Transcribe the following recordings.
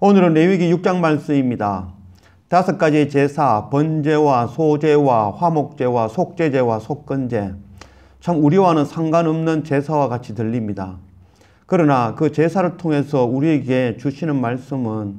오늘은 레위기 6장 말씀입니다. 다섯 가지 제사, 번제와 소제와 화목제와 속제제와 속건제. 참 우리와는 상관없는 제사와 같이 들립니다. 그러나 그 제사를 통해서 우리에게 주시는 말씀은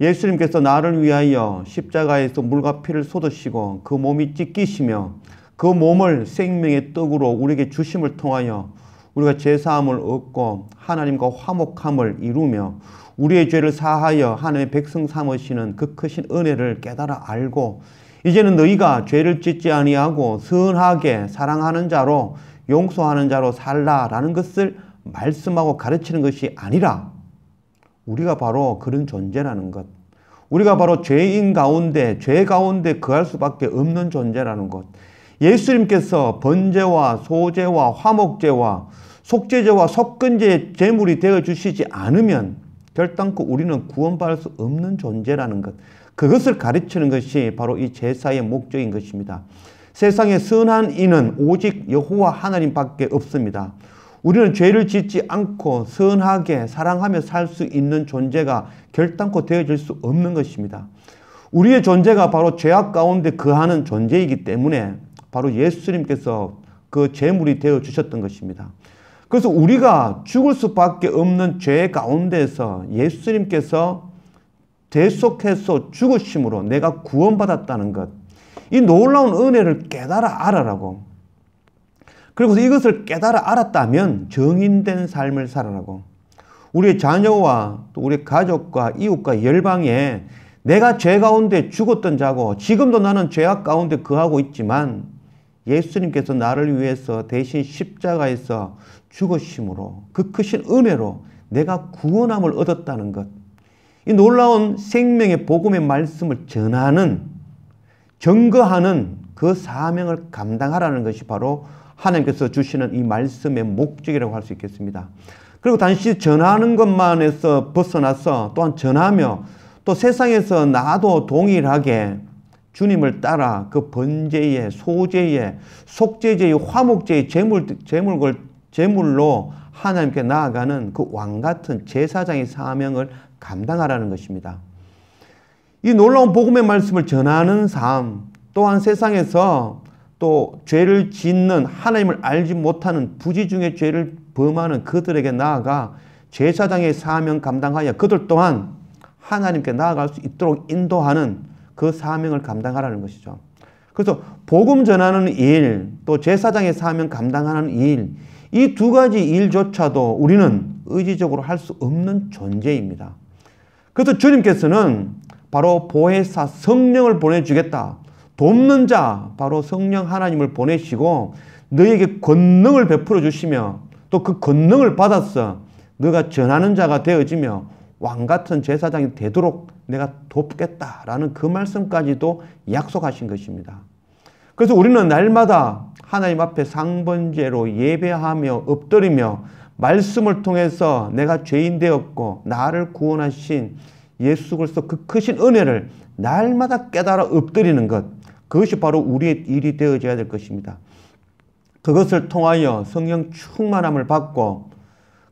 예수님께서 나를 위하여 십자가에서 물과 피를 쏟으시고 그 몸이 찢기시며 그 몸을 생명의 떡으로 우리에게 주심을 통하여 우리가 제사함을 얻고 하나님과 화목함을 이루며 우리의 죄를 사하여 하나님의 백성 삼으시는 그 크신 은혜를 깨달아 알고 이제는 너희가 죄를 짓지 아니하고 선하게 사랑하는 자로 용서하는 자로 살라라는 것을 말씀하고 가르치는 것이 아니라 우리가 바로 그런 존재라는 것. 우리가 바로 죄인 가운데 죄 가운데 그할 수밖에 없는 존재라는 것. 예수님께서 번제와 소제와 화목제와 속죄제와 속건제 제물이 되어 주시지 않으면 결단코 우리는 구원받을 수 없는 존재라는 것. 그것을 가르치는 것이 바로 이 제사의 목적인 것입니다. 세상에 선한 이는 오직 여호와 하나님밖에 없습니다. 우리는 죄를 짓지 않고 선하게 사랑하며 살 수 있는 존재가 결단코 되어질 수 없는 것입니다. 우리의 존재가 바로 죄악 가운데 그하는 존재이기 때문에 바로 예수님께서 그 제물이 되어 주셨던 것입니다. 그래서 우리가 죽을 수밖에 없는 죄 가운데서 예수님께서 대속해서 죽으심으로 내가 구원받았다는 것. 이 놀라운 은혜를 깨달아 알아라고. 그리고 이것을 깨달아 알았다면 정인된 삶을 살아라고. 우리의 자녀와 또 우리 가족과 이웃과 열방에 내가 죄 가운데 죽었던 자고 지금도 나는 죄악 가운데 거하고 있지만 예수님께서 나를 위해서 대신 십자가에서 죽으심으로 그 크신 은혜로 내가 구원함을 얻었다는 것. 이 놀라운 생명의 복음의 말씀을 전하는 증거하는 그 사명을 감당하라는 것이 바로 하나님께서 주시는 이 말씀의 목적이라고 할 수 있겠습니다. 그리고 단지 전하는 것만에서 벗어나서 또한 전하며 또 세상에서 나도 동일하게 주님을 따라 그 번제의 소제의 속제제의 화목제의 제물 제물걸 제물로 하나님께 나아가는 그 왕 같은 제사장의 사명을 감당하라는 것입니다. 이 놀라운 복음의 말씀을 전하는 삶 또한 세상에서 또 죄를 짓는 하나님을 알지 못하는 부지 중에 죄를 범하는 그들에게 나아가 제사장의 사명 감당하여 그들 또한 하나님께 나아갈 수 있도록 인도하는 그 사명을 감당하라는 것이죠. 그래서 복음 전하는 일, 또 제사장의 사명 감당하는 일, 이 두 가지 일조차도 우리는 의지적으로 할 수 없는 존재입니다. 그래서 주님께서는 바로 보혜사 성령을 보내주겠다. 돕는 자, 바로 성령 하나님을 보내시고 너에게 권능을 베풀어 주시며 또 그 권능을 받아서 너가 전하는 자가 되어지며 왕 같은 제사장이 되도록 내가 돕겠다라는 그 말씀까지도 약속하신 것입니다. 그래서 우리는 날마다 하나님 앞에 상번제로 예배하며 엎드리며 말씀을 통해서 내가 죄인 되었고 나를 구원하신 예수 그리스도 그 크신 은혜를 날마다 깨달아 엎드리는 것 그것이 바로 우리의 일이 되어져야 될 것입니다. 그것을 통하여 성령 충만함을 받고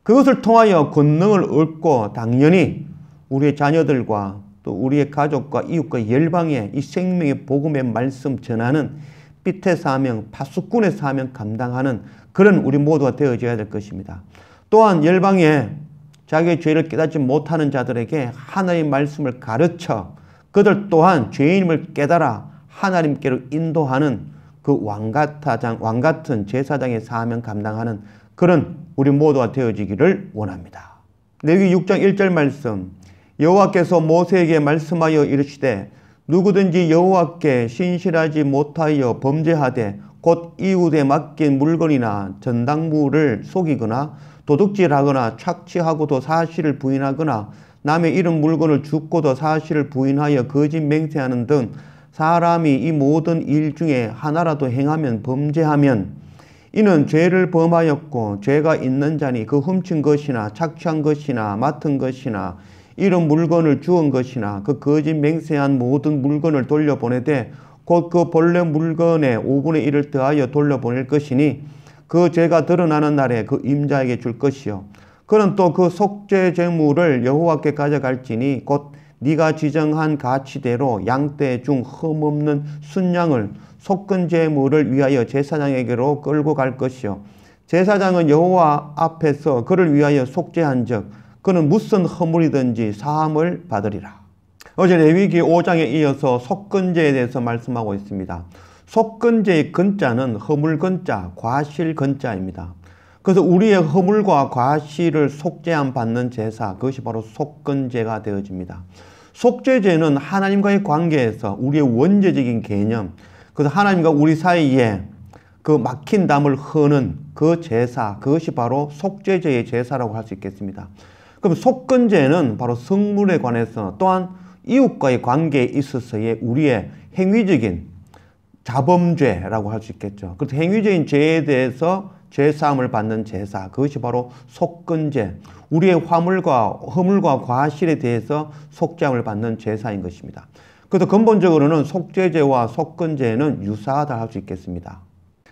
그것을 통하여 권능을 얻고 당연히 우리의 자녀들과 또 우리의 가족과 이웃과 열방에 이 생명의 복음의 말씀 전하는 빛의 사명, 파수꾼의 사명 감당하는 그런 우리 모두가 되어져야 될 것입니다. 또한 열방에 자기의 죄를 깨닫지 못하는 자들에게 하나님의 말씀을 가르쳐 그들 또한 죄인임을 깨달아 하나님께로 인도하는 그왕같은 제사장의 사명 감당하는 그런 우리 모두가 되어지기를 원합니다. 레위 6장 1절 말씀 여호와께서 모세에게 말씀하여 이르시되 누구든지 여호와께 신실하지 못하여 범죄하되 곧 이웃에 맡긴 물건이나 전당물을 속이거나 도둑질하거나 착취하고도 사실을 부인하거나 남의 잃은 물건을 줍고도 사실을 부인하여 거짓 맹세하는 등 사람이 이 모든 일 중에 하나라도 행하면 범죄하면 이는 죄를 범하였고 죄가 있는 자니 그 훔친 것이나 착취한 것이나 맡은 것이나 이런 물건을 주은 것이나 그 거짓 맹세한 모든 물건을 돌려보내되 곧 그 본래 물건의 5분의 1을 더하여 돌려보낼 것이니 그 죄가 드러나는 날에 그 임자에게 줄 것이요 그는 또 그 속죄 제물을 여호와께 가져갈지니 곧 네가 지정한 가치대로 양떼 중 흠없는 순양을 속건제물을 위하여 제사장에게로 끌고 갈 것이요 제사장은 여호와 앞에서 그를 위하여 속죄한 적 그는 무슨 허물이든지 사함을 받으리라. 어제 레위기 5장에 이어서 속건죄에 대해서 말씀하고 있습니다. 속건죄의 근자는 허물근자, 과실근자입니다. 그래서 우리의 허물과 과실을 속죄함 받는 제사, 그것이 바로 속건죄가 되어집니다. 속죄제는 하나님과의 관계에서 우리의 원죄적인 개념, 그래서 하나님과 우리 사이에 그 막힌 담을 허는 그 제사, 그것이 바로 속죄제의 제사라고 할 수 있겠습니다. 그럼 속건제는 바로 성물에 관해서 또한 이웃과의 관계에 있어서의 우리의 행위적인 자범죄라고 할 수 있겠죠. 그래서 행위적인 죄에 대해서 죄사함을 받는 제사, 그것이 바로 속건제, 우리의 화물과 허물과 과실에 대해서 속죄함을 받는 제사인 것입니다. 그래서 근본적으로는 속죄죄와 속건죄는 유사하다 할 수 있겠습니다.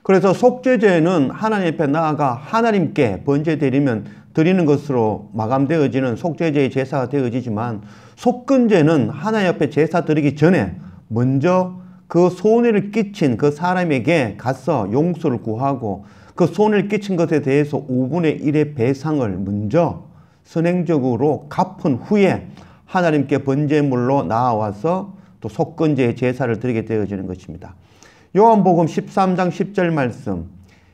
그래서 속죄죄는 하나님 앞에 나아가 하나님께 번제드리면 드리는 것으로 마감되어지는 속죄죄의 제사가 되어지지만 속건죄는 하나님 앞에 제사 드리기 전에 먼저 그 손해를 끼친 그 사람에게 가서 용서를 구하고 그 손해를 끼친 것에 대해서 5분의 1의 배상을 먼저 선행적으로 갚은 후에 하나님께 번제물로 나와서 또 속건제의 제사를 드리게 되어지는 것입니다. 요한복음 13장 10절 말씀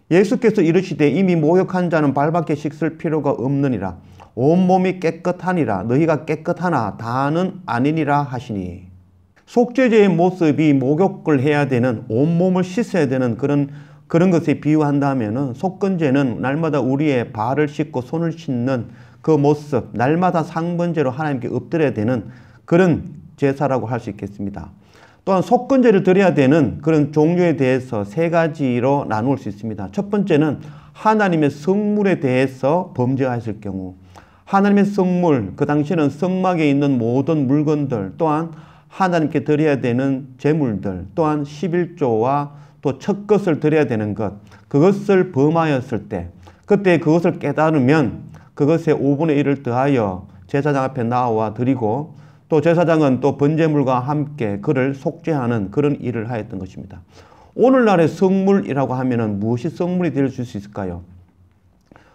예수께서 이르시되 이미 모욕한 자는 발밖에 씻을 필요가 없느니라 온몸이 깨끗하니라 너희가 깨끗하나 다는 아니니라 하시니 속죄제의 모습이 목욕을 해야 되는 온몸을 씻어야 되는 그런 그런 것에 비유한다면 속건제는 날마다 우리의 발을 씻고 손을 씻는 그 모습 날마다 상번제로 하나님께 엎드려야 되는 그런 제사라고 할 수 있겠습니다. 또한 속건제를 드려야 되는 그런 종류에 대해서 세 가지로 나눌 수 있습니다. 첫 번째는 하나님의 성물에 대해서 범죄하였을 경우 하나님의 성물, 그 당시는 성막에 있는 모든 물건들 또한 하나님께 드려야 되는 재물들 또한 11조와 또 첫 것을 드려야 되는 것 그것을 범하였을 때 그때 그것을 깨달으면 그것의 5분의 1을 더하여 제사장 앞에 나와 드리고 또 제사장은 또 번제물과 함께 그를 속죄하는 그런 일을 하였던 것입니다. 오늘날의 성물이라고 하면 무엇이 성물이 될 수 있을까요?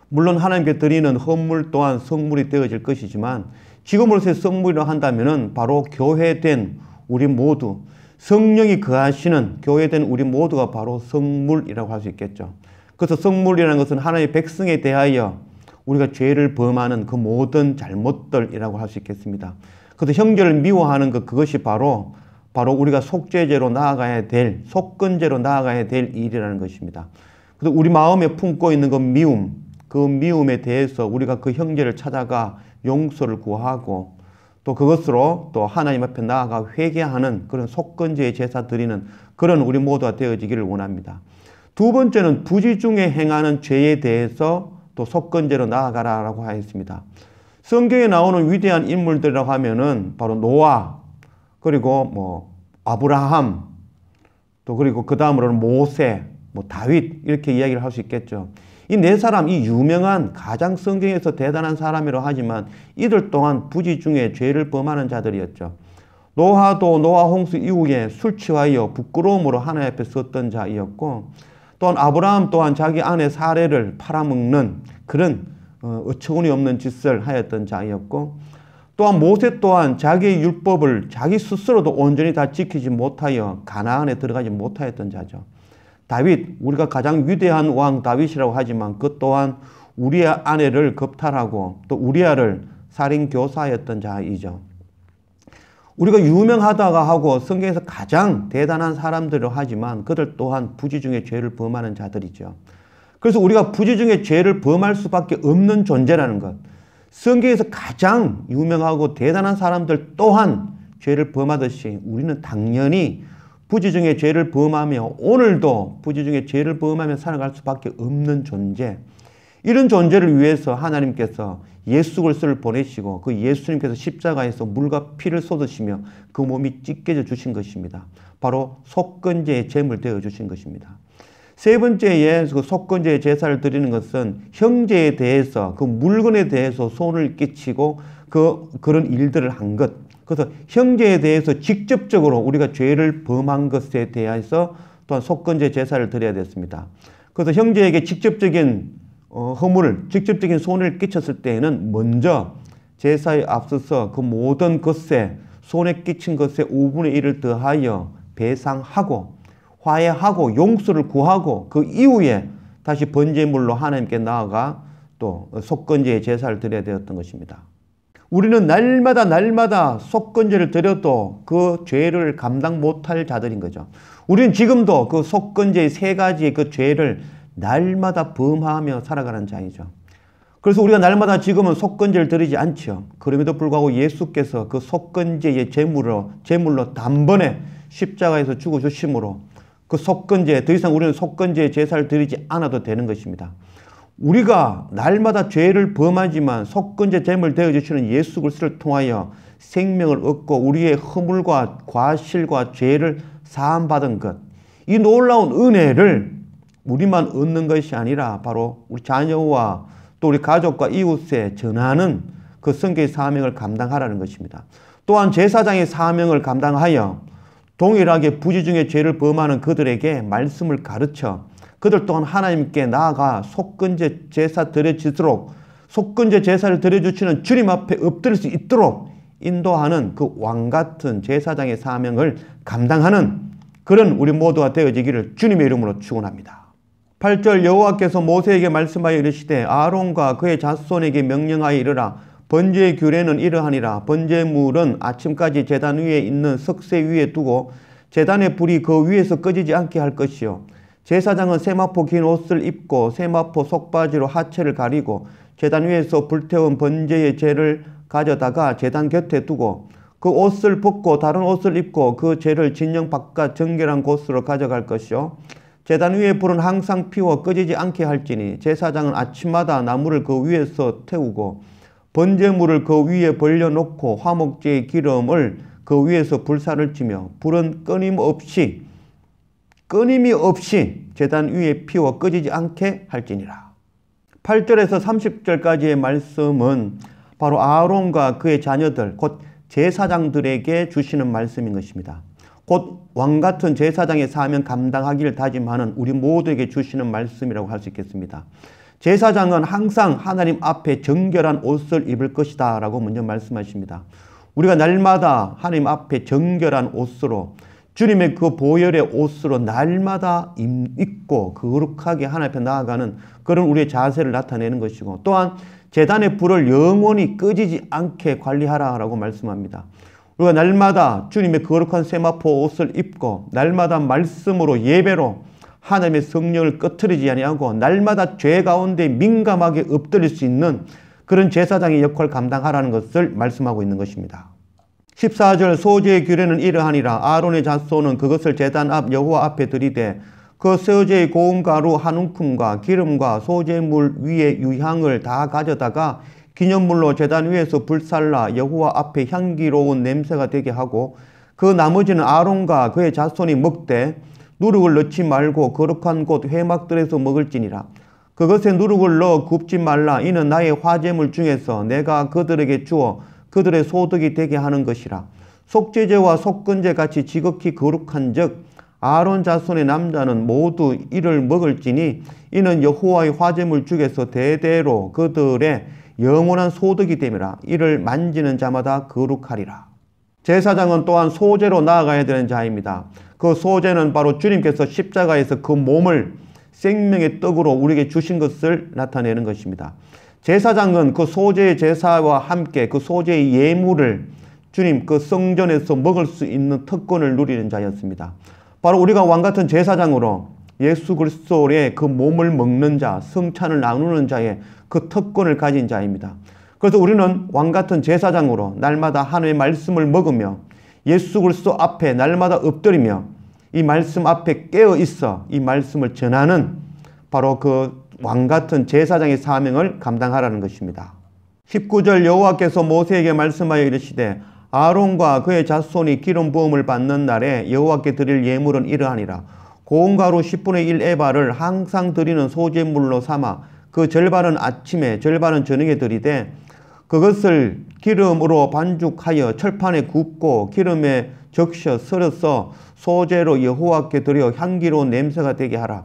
물론 하나님께 드리는 헌물 또한 성물이 되어질 것이지만 지금으로서의 성물이라 한다면 바로 교회된 우리 모두 성령이 거하시는 교회된 우리 모두가 바로 성물이라고 할 수 있겠죠. 그래서 성물이라는 것은 하나님의 백성에 대하여 우리가 죄를 범하는 그 모든 잘못들이라고 할 수 있겠습니다. 그래서 형제를 미워하는 것 그, 그것이 바로 바로 우리가 속죄제로 나아가야 될 속건제로 나아가야 될 일이라는 것입니다. 그래서 우리 마음에 품고 있는 그 미움, 그 미움에 대해서 우리가 그 형제를 찾아가 용서를 구하고 또 그것으로 또 하나님 앞에 나아가 회개하는 그런 속건제의 제사 드리는 그런 우리 모두가 되어지기를 원합니다. 두 번째는 부지 중에 행하는 죄에 대해서 또 속건제로 나아가라라고 하였습니다. 성경에 나오는 위대한 인물들이라고 하면은 바로 노아, 그리고 뭐 아브라함, 또 그리고 그 다음으로는 모세, 뭐 다윗 이렇게 이야기를 할 수 있겠죠. 이 네 사람, 이 유명한 가장 성경에서 대단한 사람이라 하지만 이들 또한 부지 중에 죄를 범하는 자들이었죠. 노아도 노아 홍수 이후에 술 취하여 부끄러움으로 하나님 에 섰던 자이었고 또한 아브라함 또한 자기 아내 사례를 팔아먹는 그런 어, 어처구니 없는 짓을 하였던 자이었고 또한 모세 또한 자기의 율법을 자기 스스로도 온전히 다 지키지 못하여 가나안에 들어가지 못하였던 자죠. 다윗 우리가 가장 위대한 왕 다윗이라고 하지만 그 또한 우리의 아내를 겁탈하고 또 우리아를 살인 교사였던 자이죠. 우리가 유명하다가 하고 성경에서 가장 대단한 사람들을 하지만 그들 또한 부지 중에 죄를 범하는 자들이죠. 그래서 우리가 부지중에 죄를 범할 수밖에 없는 존재라는 것. 성경에서 가장 유명하고 대단한 사람들 또한 죄를 범하듯이 우리는 당연히 부지중에 죄를 범하며 오늘도 부지중에 죄를 범하며 살아갈 수밖에 없는 존재. 이런 존재를 위해서 하나님께서 예수 그리를 보내시고 그 예수님께서 십자가에서 물과 피를 쏟으시며 그 몸이 찢겨져 주신 것입니다. 바로 속건제의 제물 되어 주신 것입니다. 세 번째에 그 속건제 제사를 드리는 것은 형제에 대해서 그 물건에 대해서 손을 끼치고 그 그런 일들을 한 것. 그래서 형제에 대해서 직접적으로 우리가 죄를 범한 것에 대해서 또한 속건제 제사를 드려야 됐습니다. 그래서 형제에게 직접적인 어, 허물, 직접적인 손을 끼쳤을 때에는 먼저 제사에 앞서서 그 모든 것에 손에 끼친 것에 5분의 1을 더하여 배상하고 화해하고 용서를 구하고 그 이후에 다시 번제물로 하나님께 나아가 또 속건제의 제사를 드려야 되었던 것입니다. 우리는 날마다 날마다 속건제를 드려도 그 죄를 감당 못할 자들인 거죠. 우리는 지금도 그 속건제의 세 가지의 그 죄를 날마다 범하며 살아가는 자이죠. 그래서 우리가 날마다 지금은 속건제를 드리지 않죠. 그럼에도 불구하고 예수께서 그 속건제의 제물로, 제물로 단번에 십자가에서 죽어주심으로 그 속건제, 더 이상 우리는 속건제 제사를 드리지 않아도 되는 것입니다. 우리가 날마다 죄를 범하지만 속건제 제물 되어주시는 예수 그리스도를 통하여 생명을 얻고 우리의 허물과 과실과 죄를 사함받은 것, 이 놀라운 은혜를 우리만 얻는 것이 아니라 바로 우리 자녀와 또 우리 가족과 이웃에 전하는 그 성계의 사명을 감당하라는 것입니다. 또한 제사장의 사명을 감당하여 동일하게 부지 중에 죄를 범하는 그들에게 말씀을 가르쳐 그들 또한 하나님께 나아가 속건제 제사 드려지도록 속건제 제사를 드려주시는 주님 앞에 엎드릴 수 있도록 인도하는 그 왕같은 제사장의 사명을 감당하는 그런 우리 모두가 되어지기를 주님의 이름으로 축원합니다. 8절 여호와께서 모세에게 말씀하여 이르시되 아론과 그의 자손에게 명령하여 이르라 번제 규례는 이러하니라 번제물은 아침까지 재단 위에 있는 석쇠 위에 두고 재단의 불이 그 위에서 꺼지지 않게 할 것이요 제사장은 세마포 긴 옷을 입고 세마포 속바지로 하체를 가리고 재단 위에서 불태운 번제의 재를 가져다가 재단 곁에 두고 그 옷을 벗고 다른 옷을 입고 그 재를 진영 바깥 정결한 곳으로 가져갈 것이요 재단 위에 불은 항상 피워 꺼지지 않게 할지니 제사장은 아침마다 나무를 그 위에서 태우고 번제물을 그 위에 벌려놓고 화목제의 기름을 그 위에서 불사를 치며 불은 끊임없이 끊임이 없이 재단 위에 피워 꺼지지 않게 할지니라. 8절에서 30절까지의 말씀은 바로 아론과 그의 자녀들 곧 제사장들에게 주시는 말씀인 것입니다. 곧 왕같은 제사장의 사명 감당하기를 다짐하는 우리 모두에게 주시는 말씀이라고 할 수 있겠습니다. 제사장은 항상 하나님 앞에 정결한 옷을 입을 것이다 라고 먼저 말씀하십니다. 우리가 날마다 하나님 앞에 정결한 옷으로 주님의 그 보혈의 옷으로 날마다 입고 거룩하게 하나님 앞에 나아가는 그런 우리의 자세를 나타내는 것이고 또한 재단의 불을 영원히 꺼지지 않게 관리하라라고 말씀합니다. 우리가 날마다 주님의 거룩한 세마포 옷을 입고 날마다 말씀으로 예배로 하나님의 성령을 꺼트리지 아니하고 날마다 죄 가운데 민감하게 엎드릴 수 있는 그런 제사장의 역할을 감당하라는 것을 말씀하고 있는 것입니다. 14절 소제의 규례는 이러하니라 아론의 자손은 그것을 제단 앞 여호와 앞에 들이되 그 소제의 고운 가루 한 움큼과 기름과 소제물 위에 유향을 다 가져다가 기념물로 제단 위에서 불살라 여호와 앞에 향기로운 냄새가 되게 하고 그 나머지는 아론과 그의 자손이 먹되 누룩을 넣지 말고 거룩한 곳 회막들에서 먹을지니라. 그것에 누룩을 넣어 굽지 말라. 이는 나의 화재물 중에서 내가 그들에게 주어 그들의 소득이 되게 하는 것이라. 속죄제와 속건제 같이 지극히 거룩한 즉 아론 자손의 남자는 모두 이를 먹을지니 이는 여호와의 화제물 중에서 대대로 그들의 영원한 소득이 됨이라 이를 만지는 자마다 거룩하리라. 제사장은 또한 소재로 나아가야 되는 자입니다. 그 소제는 바로 주님께서 십자가에서 그 몸을 생명의 떡으로 우리에게 주신 것을 나타내는 것입니다. 제사장은 그 소제의 제사와 함께 그 소제의 예물을 주님 그 성전에서 먹을 수 있는 특권을 누리는 자였습니다. 바로 우리가 왕같은 제사장으로 예수 그리스도의 그 몸을 먹는 자, 성찬을 나누는 자의 그 특권을 가진 자입니다. 그래서 우리는 왕 같은 제사장으로 날마다 하나님의 말씀을 먹으며 예수 그리스도 앞에 날마다 엎드리며 이 말씀 앞에 깨어 있어 이 말씀을 전하는 바로 그 왕 같은 제사장의 사명을 감당하라는 것입니다. 19절 여호와께서 모세에게 말씀하여 이르시되 아론과 그의 자손이 기름 부음을 받는 날에 여호와께 드릴 예물은 이러하니라 고운가루 10분의 1 에바를 항상 드리는 소재물로 삼아 그 절반은 아침에 절반은 저녁에 드리되 그것을 기름으로 반죽하여 철판에 굽고 기름에 적셔 썰어서 소재로 여호와께 드려 향기로운 냄새가 되게 하라.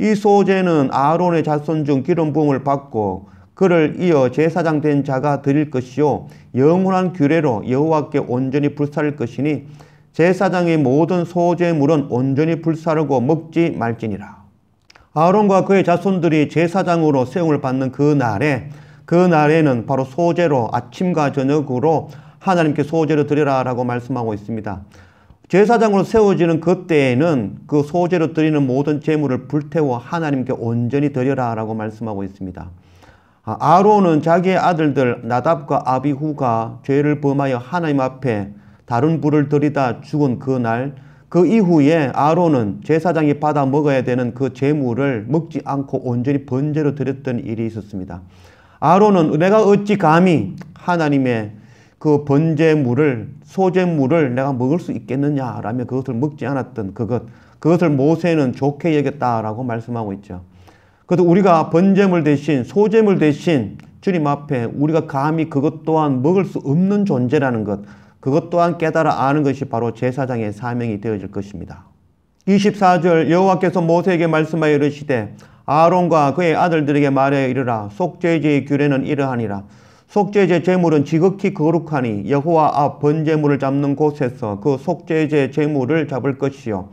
이 소재는 아론의 자손 중 기름 부음을 받고 그를 이어 제사장 된 자가 드릴 것이요 영원한 규례로 여호와께 온전히 불사를 것이니 제사장의 모든 소재물은 온전히 불사르고 먹지 말지니라. 아론과 그의 자손들이 제사장으로 세움을 받는 그 날에 그날에는 바로 소재로 아침과 저녁으로 하나님께 소재로 드리라라고 말씀하고 있습니다. 제사장으로 세워지는 그때에는 그 소재로 드리는 모든 재물을 불태워 하나님께 온전히 드려라라고 말씀하고 있습니다. 아, 아론은 자기의 아들들 나답과 아비후가 죄를 범하여 하나님 앞에 다른 불을 들이다 죽은 그 날 그 이후에 아론은 제사장이 받아 먹어야 되는 그 재물을 먹지 않고 온전히 번제로 드렸던 일이 있었습니다. 아론은 내가 어찌 감히 하나님의 그 번제물을 소제물을 내가 먹을 수 있겠느냐라며 그것을 먹지 않았던 그것 그것을 모세는 좋게 여겼다라고 말씀하고 있죠. 그래도 우리가 번제물 대신 소제물 대신 주님 앞에 우리가 감히 그것 또한 먹을 수 없는 존재라는 것 그것 또한 깨달아 아는 것이 바로 제사장의 사명이 되어질 것입니다. 24절 여호와께서 모세에게 말씀하여 이르시되 아론과 그의 아들들에게 말해 이르라 속죄제의 규례는 이러하니라 속죄제 제물은 지극히 거룩하니 여호와 앞 번제물을 잡는 곳에서 그 속죄제 제물을 잡을 것이요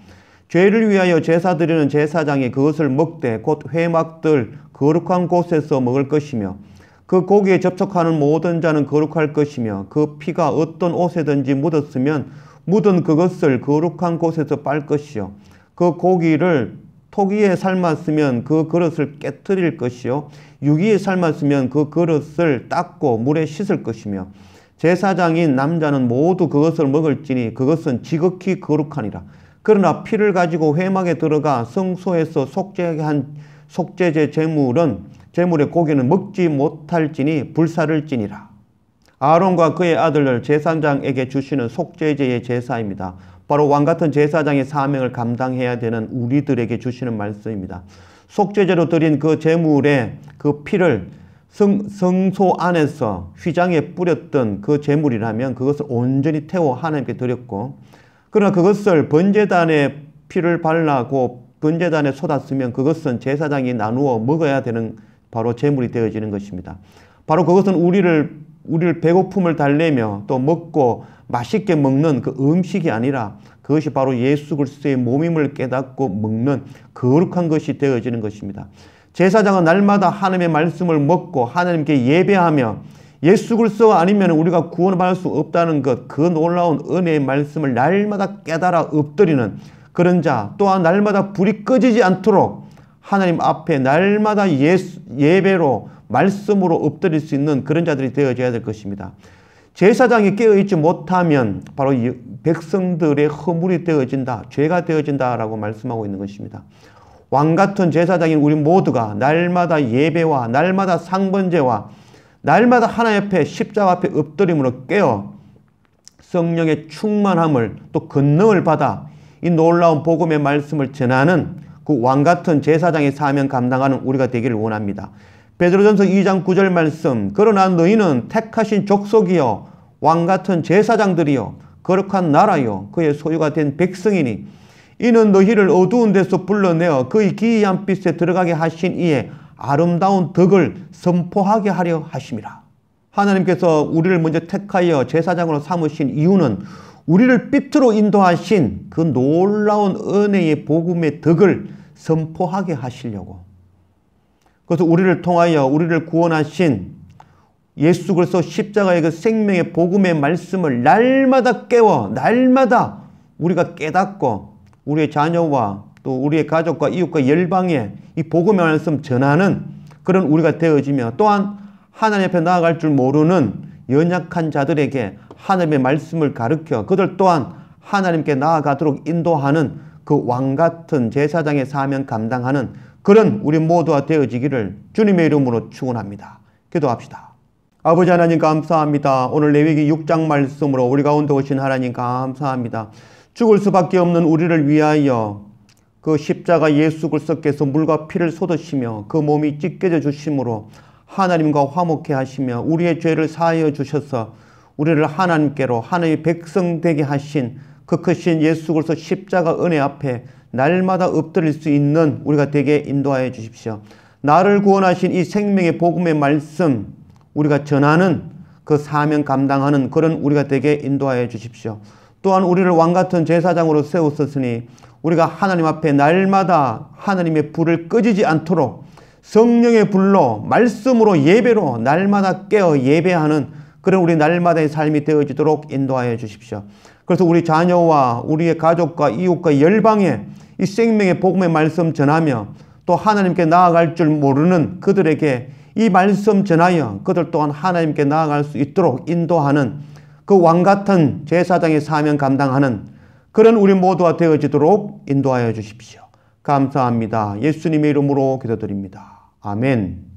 죄를 위하여 제사 드리는 제사장이 그것을 먹되 곧 회막들 거룩한 곳에서 먹을 것이며 그 고기에 접촉하는 모든 자는 거룩할 것이며 그 피가 어떤 옷에든지 묻었으면 묻은 그것을 거룩한 곳에서 빨 것이요 그 고기를 토기에 삶았으면 그 그릇을 깨뜨릴 것이요 유기에 삶았으면 그 그릇을 닦고 물에 씻을 것이며 제사장인 남자는 모두 그것을 먹을지니 그것은 지극히 거룩하니라. 그러나 피를 가지고 회막에 들어가 성소에서 속죄한 속죄제 제물은 제물의 고기는 먹지 못할지니 불사를 지니라. 아론과 그의 아들을 제사장에게 주시는 속죄제의 제사입니다. 바로 왕 같은 제사장의 사명을 감당해야 되는 우리들에게 주시는 말씀입니다. 속죄제로 드린 그 제물의 그 피를 성, 성소 안에서 휘장에 뿌렸던 그 제물이라면 그것을 온전히 태워 하나님께 드렸고 그러나 그것을 번제단에 피를 발라고 번제단에 쏟았으면 그것은 제사장이 나누어 먹어야 되는 바로 제물이 되어지는 것입니다. 바로 그것은 우리를 우리를 배고픔을 달래며 또 먹고 맛있게 먹는 그 음식이 아니라 그것이 바로 예수 그리스도의 몸임을 깨닫고 먹는 거룩한 것이 되어지는 것입니다. 제사장은 날마다 하나님의 말씀을 먹고 하나님께 예배하며 예수 그리스도가 아니면 우리가 구원받을 을수 없다는 것, 그 놀라운 은혜의 말씀을 날마다 깨달아 엎드리는 그런 자, 또한 날마다 불이 꺼지지 않도록 하나님 앞에 날마다 예수, 예배로 말씀으로 엎드릴 수 있는 그런 자들이 되어져야 될 것입니다. 제사장이 깨어있지 못하면 바로 백성들의 허물이 되어진다, 죄가 되어진다라고 말씀하고 있는 것입니다. 왕 같은 제사장인 우리 모두가 날마다 예배와 날마다 상번제와 날마다 하나 옆에 십자가 앞에 엎드림으로 깨어 성령의 충만함을 또 건능을 받아 이 놀라운 복음의 말씀을 전하는 그 왕 같은 제사장의 사명 감당하는 우리가 되기를 원합니다. 베드로전서 2장 9절 말씀 그러나 너희는 택하신 족속이요 왕 같은 제사장들이요 거룩한 나라요 그의 소유가 된 백성이니 이는 너희를 어두운 데서 불러내어 그의 기이한 빛에 들어가게 하신 이에 아름다운 덕을 선포하게 하려 하심이라. 하나님께서 우리를 먼저 택하여 제사장으로 삼으신 이유는 우리를 빛으로 인도하신 그 놀라운 은혜의 복음의 덕을 선포하게 하시려고 그래서 우리를 통하여 우리를 구원하신 예수 그리스도 십자가의 그 생명의 복음의 말씀을 날마다 깨워 날마다 우리가 깨닫고 우리의 자녀와 또 우리의 가족과 이웃과 열방에 이 복음의 말씀 전하는 그런 우리가 되어지며 또한 하나님 앞에 나아갈 줄 모르는 연약한 자들에게 하나님의 말씀을 가르켜 그들 또한 하나님께 나아가도록 인도하는 그 왕 같은 제사장의 사명 감당하는 그런 우리 모두가 되어지기를 주님의 이름으로 축원합니다. 기도합시다. 아버지 하나님 감사합니다. 오늘 레위기 6장 말씀으로 우리 가운데 오신 하나님 감사합니다. 죽을 수밖에 없는 우리를 위하여 그 십자가 예수 그리께서 물과 피를 쏟으시며 그 몸이 찢겨져 주심으로 하나님과 화목해 하시며 우리의 죄를 사하여 주셔서 우리를 하나님께로 하나님의 백성 되게 하신 그 크신 예수 그리 십자가 은혜 앞에 날마다 엎드릴 수 있는 우리가 되게 인도하여 주십시오. 나를 구원하신 이 생명의 복음의 말씀 우리가 전하는 그 사명 감당하는 그런 우리가 되게 인도하여 주십시오. 또한 우리를 왕같은 제사장으로 세웠었으니 우리가 하나님 앞에 날마다 하나님의 불을 꺼지지 않도록 성령의 불로 말씀으로 예배로 날마다 깨어 예배하는 그런 우리 날마다의 삶이 되어지도록 인도하여 주십시오. 그래서 우리 자녀와 우리의 가족과 이웃과 열방에 이 생명의 복음의 말씀 전하며 또 하나님께 나아갈 줄 모르는 그들에게 이 말씀 전하여 그들 또한 하나님께 나아갈 수 있도록 인도하는 그 왕같은 제사장의 사명 감당하는 그런 우리 모두가 되어지도록 인도하여 주십시오. 감사합니다. 예수님의 이름으로 기도드립니다. 아멘.